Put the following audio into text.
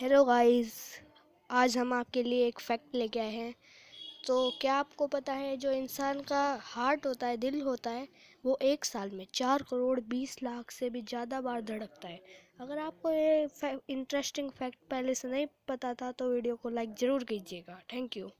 hello guys आज हम आपके लिए एक फैक्ट लेके आए हैं तो क्या आपको पता है जो इंसान का हार्ट होता है दिल होता है वो एक साल में चार करोड़ बीस लाख से भी ज़्यादा बार धड़कता है अगर आपको ये इंटरेस्टिंग फैक्ट पहले से नहीं पता था तो वीडियो को लाइक ज़रूर कीजिएगा थैंक यू